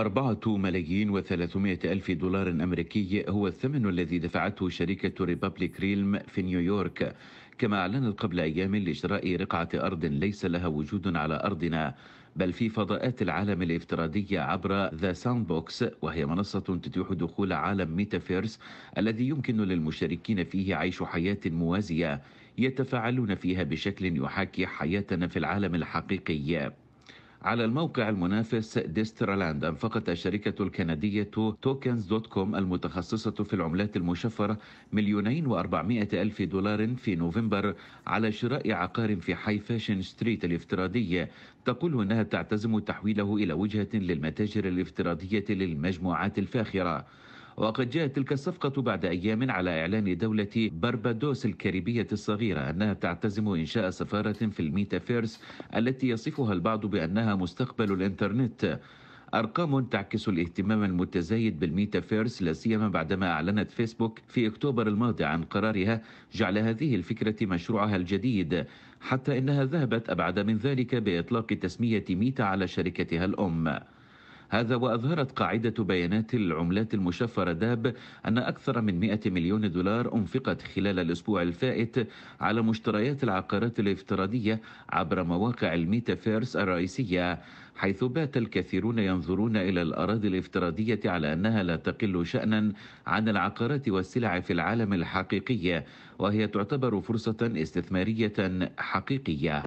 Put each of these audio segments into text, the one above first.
أربعة ملايين وثلاثمائة ألف دولار أمريكي هو الثمن الذي دفعته شركة ريبابليك ريلم في نيويورك كما أعلنت قبل أيام لإجراء رقعة أرض ليس لها وجود على أرضنا بل في فضاءات العالم الافتراضية عبر ذا ساوند بوكس وهي منصة تتيح دخول عالم ميتافيرس الذي يمكن للمشاركين فيه عيش حياة موازية يتفاعلون فيها بشكل يحاكي حياتنا في العالم الحقيقي على الموقع المنافس ديسترالاند أنفقت الشركة الكندية توكنز دوت كوم المتخصصة في العملات المشفرة مليونين وأربعمائة ألف دولار في نوفمبر على شراء عقار في حي فاشن ستريت الافتراضية تقول أنها تعتزم تحويله إلى وجهة للمتاجر الافتراضية للمجموعات الفاخرة وقد جاءت تلك الصفقة بعد أيام على إعلان دولة بربادوس الكاريبية الصغيرة أنها تعتزم إنشاء سفارة في الميتافيرس التي يصفها البعض بأنها مستقبل الإنترنت أرقام تعكس الاهتمام المتزايد بالميتافيرس لا سيما بعدما أعلنت فيسبوك في أكتوبر الماضي عن قرارها جعل هذه الفكرة مشروعها الجديد حتى إنها ذهبت أبعد من ذلك بإطلاق تسمية ميتا على شركتها الأم هذا وأظهرت قاعدة بيانات العملات المشفرة داب أن أكثر من 100 مليون دولار أنفقت خلال الأسبوع الفائت على مشتريات العقارات الافتراضية عبر مواقع الميتافيرس الرئيسية حيث بات الكثيرون ينظرون إلى الأراضي الافتراضية على أنها لا تقل شأنا عن العقارات والسلع في العالم الحقيقي وهي تعتبر فرصة استثمارية حقيقية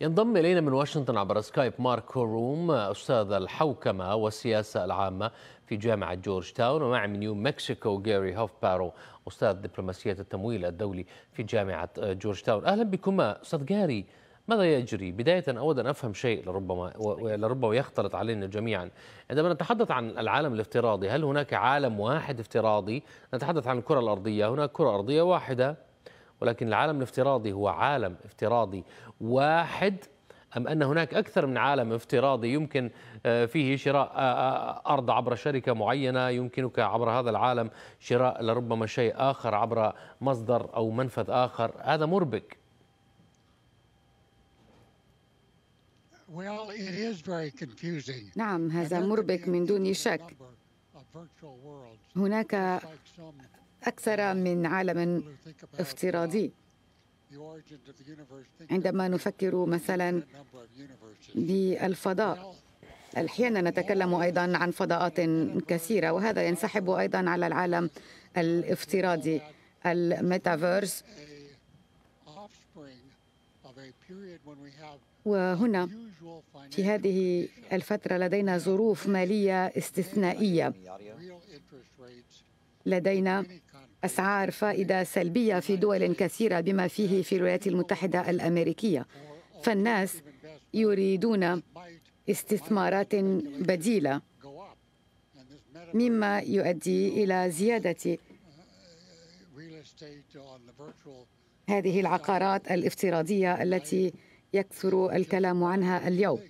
ينضم إلينا من واشنطن عبر سكايب ماركو روم أستاذ الحوكمة والسياسة العامة في جامعة جورج تاون ومعي من نيو مكسيكو جاري هوف بارو أستاذ دبلوماسية التمويل الدولي في جامعة آه، جورج تاون أهلا بكما أستاذ جاري ماذا يجري؟ بداية أود أن أفهم شيء لربما ولربما يختلط علينا جميعا. عندما نتحدث عن العالم الافتراضي، هل هناك عالم واحد افتراضي؟ نتحدث عن الكرة الأرضية، هناك كرة أرضية واحدة ولكن العالم الافتراضي هو عالم افتراضي واحد أم أن هناك أكثر من عالم افتراضي يمكن آه، فيه شراء آه، آه، أرض عبر شركة معينة يمكنك عبر هذا العالم شراء لربما شيء آخر عبر مصدر أو منفذ آخر هذا مربك نعم هذا مربك من دون شك هناك أكثر من عالم افتراضي عندما نفكر مثلا بالفضاء احيانا نتكلم ايضا عن فضاءات كثيره وهذا ينسحب ايضا على العالم الافتراضي الميتافيرس وهنا في هذه الفتره لدينا ظروف ماليه استثنائيه لدينا أسعار فائدة سلبية في دول كثيرة بما فيه في الولايات المتحدة الأمريكية فالناس يريدون استثمارات بديلة مما يؤدي إلى زيادة هذه العقارات الافتراضية التي يكثر الكلام عنها اليوم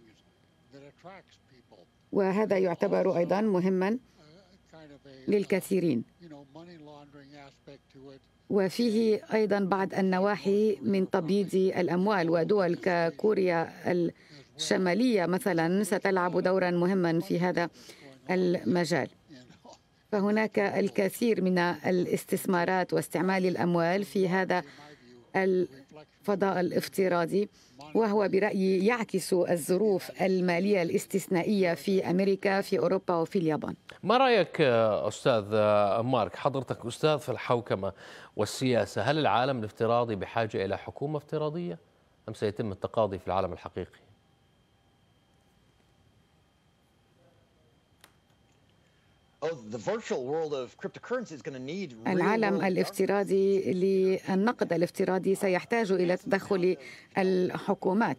وهذا يعتبر أيضا مهما للكثيرين وفيه أيضا بعض النواحي من تبييض الأموال ودول ككوريا الشمالية مثلا ستلعب دورا مهما في هذا المجال فهناك الكثير من الاستثمارات واستعمال الأموال في هذا الفضاء الافتراضي وهو برأيي يعكس الظروف المالية الاستثنائية في أمريكا في أوروبا وفي اليابان ما رأيك أستاذ مارك حضرتك أستاذ في الحوكمة والسياسة هل العالم الافتراضي بحاجة إلى حكومة افتراضية أم سيتم التقاضي في العالم الحقيقي؟ العالم الافتراضي للنقد الافتراضي سيحتاج الى تدخل الحكومات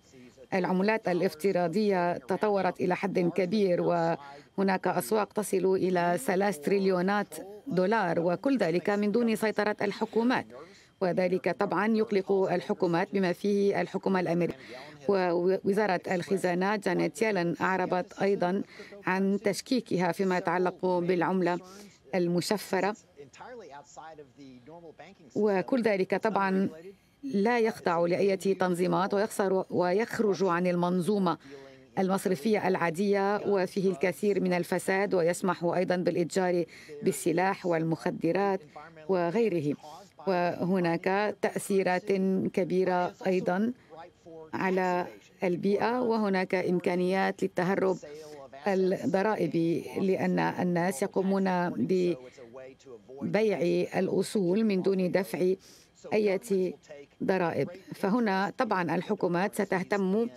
العملات الافتراضيه تطورت الى حد كبير وهناك اسواق تصل الى ثلاث تريليونات دولار وكل ذلك من دون سيطره الحكومات وذلك طبعا يقلق الحكومات بما فيه الحكومة الأمريكية ووزارة الخزانة جانيت يالن أعربت أيضا عن تشكيكها فيما يتعلق بالعملة المشفرة وكل ذلك طبعا لا يخضع لأي تنظيمات ويخسر ويخرج عن المنظومة المصرفية العادية وفيه الكثير من الفساد ويسمح أيضا بالإتجار بالسلاح والمخدرات وغيره وهناك تأثيرات كبيرة أيضا على البيئة وهناك إمكانيات للتهرب الضرائبي لأن الناس يقومون ببيع الأصول من دون دفع أي ضرائب فهنا طبعا الحكومات ستهتم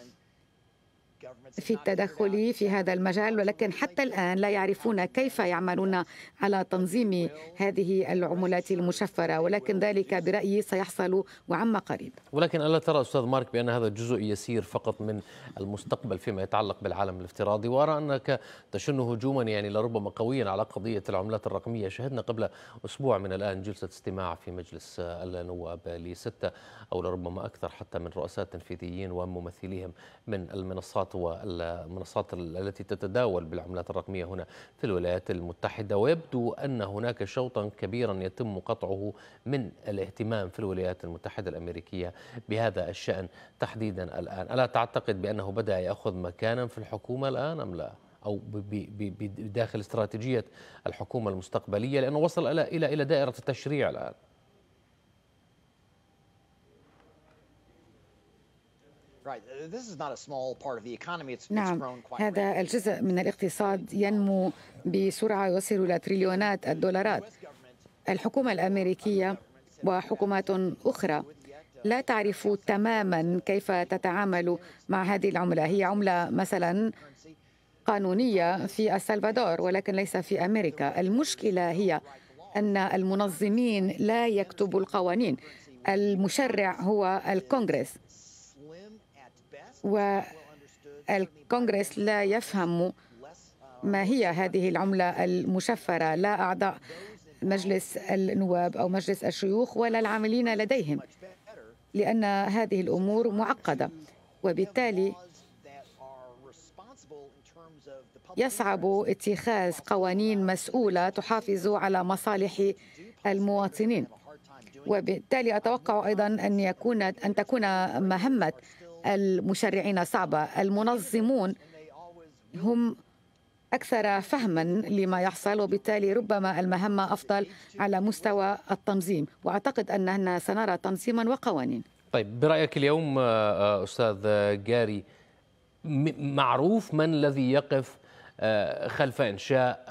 في التدخل في هذا المجال ولكن حتى الآن لا يعرفون كيف يعملون على تنظيم هذه العملات المشفرة ولكن ذلك برأيي سيحصل وعما قريب ولكن ألا ترى أستاذ مارك بأن هذا جزء يسير فقط من المستقبل فيما يتعلق بالعالم الافتراضي وأرى أنك تشن هجوما يعني لربما قويا على قضية العملات الرقمية شهدنا قبل أسبوع من الآن جلسة استماع في مجلس النواب لستة أو لربما أكثر حتى من رؤساء تنفيذيين وممثليهم من المنصات و المنصات التي تتداول بالعملات الرقمية هنا في الولايات المتحدة ويبدو أن هناك شوطا كبيرا يتم قطعه من الاهتمام في الولايات المتحدة الأمريكية بهذا الشأن تحديدا الآن ألا تعتقد بأنه بدأ يأخذ مكانا في الحكومة الآن أم لا؟ او بداخل استراتيجيه الحكومه المستقبليه لانه وصل الى الى دائره التشريع الان نعم هذا الجزء من الاقتصاد ينمو بسرعة يصل إلى تريليونات الدولارات الحكومة الأمريكية وحكومات أخرى لا تعرف تماما كيف تتعامل مع هذه العملة هي عملة مثلا قانونية في السلفادور ولكن ليس في أمريكا المشكلة هي أن المنظمين لا يكتبوا القوانين المشرع هو الكونغرس والكونغرس لا يفهم ما هي هذه العملة المشفرة لا أعضاء مجلس النواب أو مجلس الشيوخ ولا العاملين لديهم لأن هذه الأمور معقدة وبالتالي يصعب اتخاذ قوانين مسؤولة تحافظ على مصالح المواطنين وبالتالي أتوقع أيضا أن يكون أن تكون مهمة المشرعين صعبة المنظمون هم أكثر فهما لما يحصل وبالتالي ربما المهمة أفضل على مستوى التنظيم وأعتقد أننا سنرى تنظيما وقوانين طيب برأيك اليوم آه، آه، أستاذ آه، جاري معروف من الذي يقف خلف إنشاء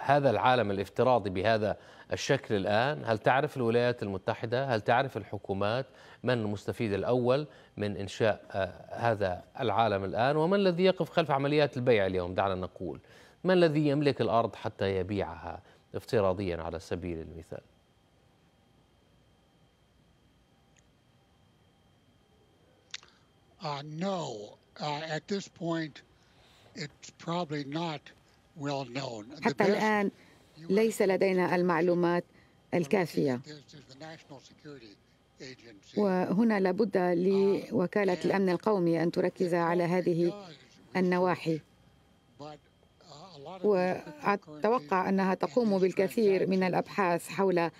هذا العالم الافتراضي بهذا الشكل الآن هل تعرف الولايات المتحدة هل تعرف الحكومات من المستفيد الأول من إنشاء آه، هذا العالم الآن ومن الذي يقف خلف عمليات البيع اليوم دعنا نقول من الذي يملك الأرض حتى يبيعها افتراضيا على سبيل المثال Uh, no, uh, at this point, it's probably not well known. حتى الآن ليس لدينا المعلومات الكافيه وهنا لابد لوكاله الامن القومي ان تركز على هذه النواحي واتوقع انها تقوم بالكثير من الابحاث حول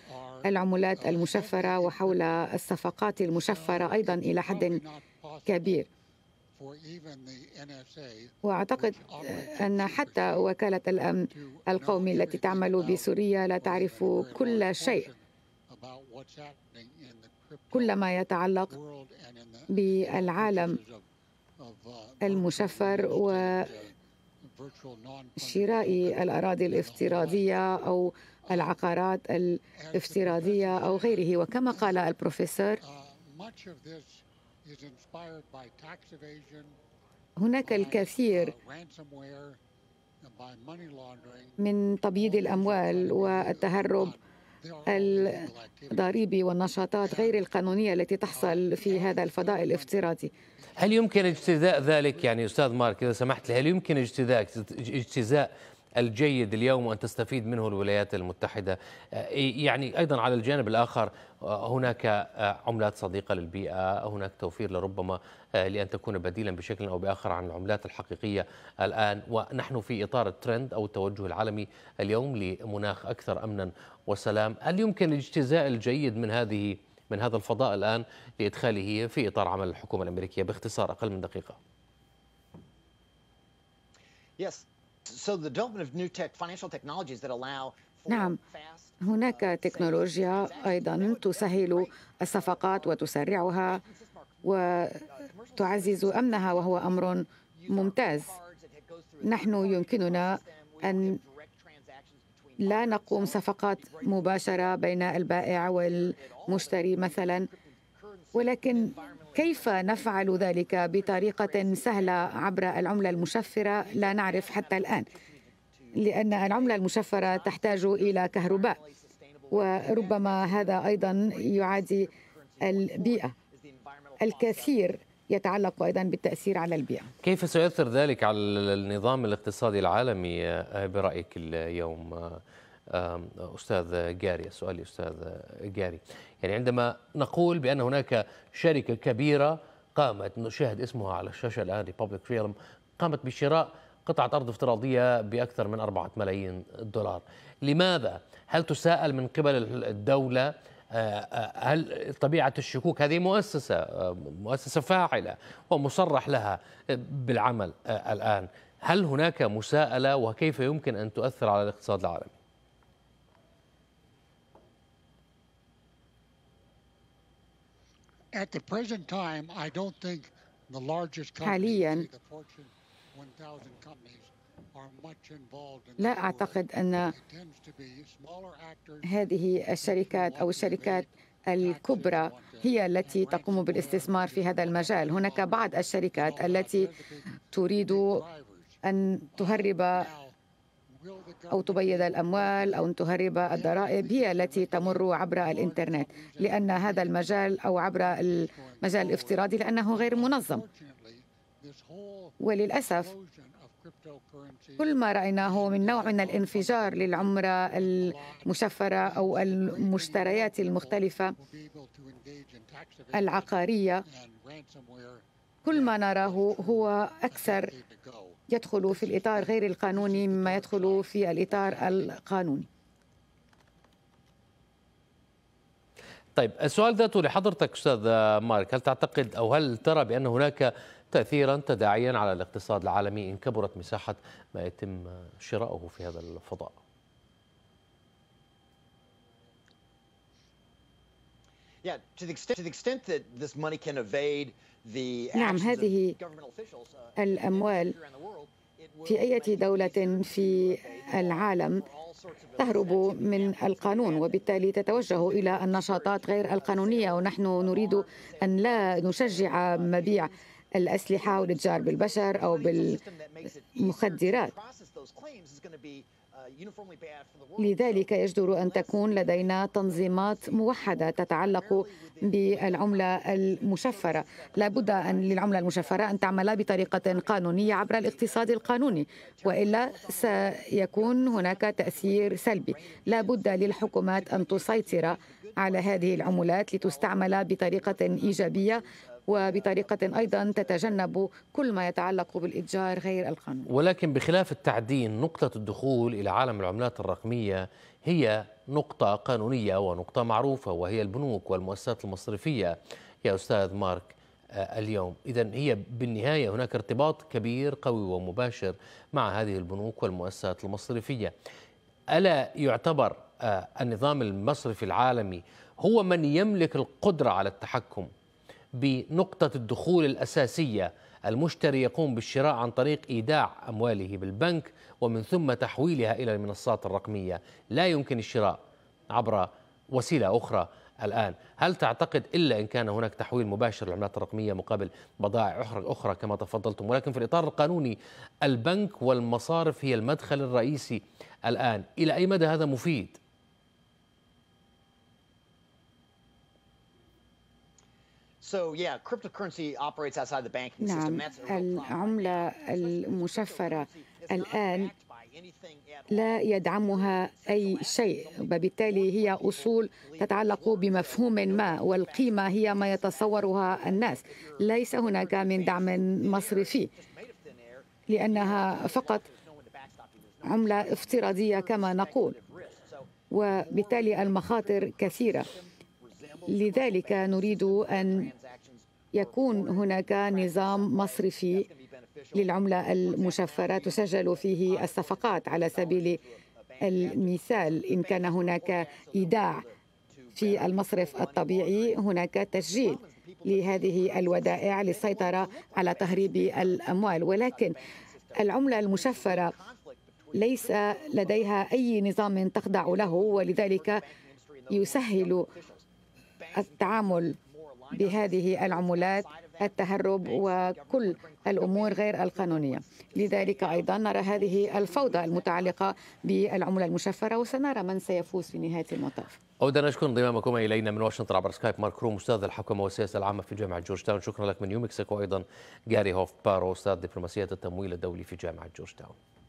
العملات المشفره وحول الصفقات المشفره ايضا الى حد كبير واعتقد ان حتى وكاله الامن القومي التي تعمل بسوريا لا تعرف كل شيء كل ما يتعلق بالعالم uh, المشفر uh, وشراء الاراضي الافتراضيه او uh, العقارات الافتراضيه او غيره وكما قال البروفيسور هناك الكثير uh, من تبييض الاموال والتهرب الضريبي والنشاطات غير القانونيه التي تحصل في هذا الفضاء الافتراضي. هل يمكن اجتزاء ذلك يعني استاذ مارك اذا سمحت لي هل يمكن اجتزاء اجتزاء الجيد اليوم وأن تستفيد منه الولايات المتحدة آه، يعني أيضا على الجانب الآخر آه، هناك آه، عملات صديقة للبيئة هناك توفير لربما لأن تكون بديلا بشكل أو بآخر عن العملات الحقيقية الآن ونحن في إطار الترند أو التوجه العالمي اليوم لمناخ أكثر أمنا وسلام هل يمكن الاجتزاء الجيد من هذه من هذا الفضاء الآن لإدخاله في إطار عمل الحكومة الأمريكية باختصار أقل من دقيقة Yes. نعم هناك uh, تكنولوجيا ايضا تسهل الصفقات وتسرعها وتعزز امنها وهو امر ممتاز نحن يمكننا ان لا نقوم صفقات مباشره بين البائع والمشتري مثلا ولكن كيف نفعل ذلك بطريقة سهلة عبر العملة المشفرة لا نعرف حتى الآن لأن العملة المشفرة تحتاج إلى كهرباء وربما هذا أيضا يعادي البيئة الكثير يتعلق أيضا بالتأثير على البيئة كيف سيؤثر ذلك على النظام الاقتصادي العالمي آه، برأيك اليوم آه، أستاذ جاري السؤال أستاذ جاري يعني عندما نقول بأن هناك شركة كبيرة قامت نشاهد اسمها على الشاشة الآن ريبوبليك فيلم قامت بشراء قطعة أرض افتراضية بأكثر من أربعة ملايين دولار لماذا؟ هل تساءل من قبل الدولة آه، آه، هل طبيعة الشكوك هذه مؤسسة آه، مؤسسة فاعلة ومصرح لها بالعمل الآن هل هناك مساءلة وكيف يمكن أن تؤثر على الاقتصاد العالمي؟ حاليا لا أعتقد أن هذه الشركات أو الشركات الكبرى هي التي تقوم بالاستثمار في هذا المجال هناك بعض الشركات التي تريد أن تهرب أو تبيض الأموال أو أن تهرب الضرائب هي التي تمر عبر الإنترنت لأن هذا المجال أو عبر المجال الافتراضي لأنه غير منظم وللأسف كل ما رأيناه من نوع من الانفجار للعمرة المشفرة أو المشتريات المختلفة العقارية كل ما نراه هو أكثر يدخل في الإطار غير القانوني مما يدخل في الإطار القانوني طيب السؤال ذاته لحضرتك أستاذ مارك هل تعتقد أو هل ترى بأن هناك تأثيرا تداعيا على الاقتصاد العالمي إن كبرت مساحة ما يتم شراؤه في هذا الفضاء Yeah, to the extent, to the extent that this money can evade نعم هذه uh, الأموال في أي دولة في العالم تهرب من القانون وبالتالي تتوجه إلى النشاطات غير القانونية ونحن نريد أن لا نشجع مبيع الأسلحة والإتجار بالبشر أو بالمخدرات لذلك يجدر ان تكون لدينا تنظيمات موحده تتعلق بالعمله المشفره لا بد ان للعمله المشفره ان تعمل بطريقه قانونيه عبر الاقتصاد القانوني والا سيكون هناك تاثير سلبي لا بد للحكومات ان تسيطر على هذه العملات لتستعمل بطريقه ايجابيه وبطريقة أيضا تتجنب كل ما يتعلق بالإتجار غير القانوني ولكن بخلاف التعدين نقطة الدخول إلى عالم العملات الرقمية هي نقطة قانونية ونقطة معروفة وهي البنوك والمؤسسات المصرفية يا أستاذ مارك آه، اليوم إذا هي بالنهاية هناك ارتباط كبير قوي ومباشر مع هذه البنوك والمؤسسات المصرفية ألا يعتبر آه، النظام المصرفي العالمي هو من يملك القدرة على التحكم بنقطة الدخول الأساسية المشتري يقوم بالشراء عن طريق إيداع أمواله بالبنك ومن ثم تحويلها إلى المنصات الرقمية لا يمكن الشراء عبر وسيلة أخرى الآن هل تعتقد إلا إن كان هناك تحويل مباشر للعملات الرقمية مقابل بضائع أخرى, أخرى كما تفضلتم ولكن في الإطار القانوني البنك والمصارف هي المدخل الرئيسي الآن إلى أي مدى هذا مفيد؟ نعم العملة المشفرة الآن لا يدعمها أي شيء وبالتالي هي أصول تتعلق بمفهوم ما والقيمة هي ما يتصورها الناس ليس هناك من دعم مصرفي لأنها فقط عملة افتراضية كما نقول وبالتالي المخاطر كثيرة لذلك نريد أن يكون هناك نظام مصرفي للعملة المشفرة تسجل فيه الصفقات على سبيل المثال إن كان هناك إيداع في المصرف الطبيعي هناك تسجيل لهذه الودائع للسيطرة على تهريب الأموال ولكن العملة المشفرة ليس لديها أي نظام تخضع له ولذلك يسهل التعامل بهذه العملات التهرب وكل الامور غير القانونيه لذلك ايضا نرى هذه الفوضى المتعلقه بالعمله المشفره وسنرى من سيفوز في نهايه المطاف أود أن أشكر انضمامكم إلينا من واشنطن عبر سكايب مارك روم أستاذ الحكومه والسياسة العامة في جامعة جورج تاون شكرا لك من يومكسك وأيضا جاري هوف بارو أستاذ دبلوماسية التمويل الدولي في جامعة جورج تاون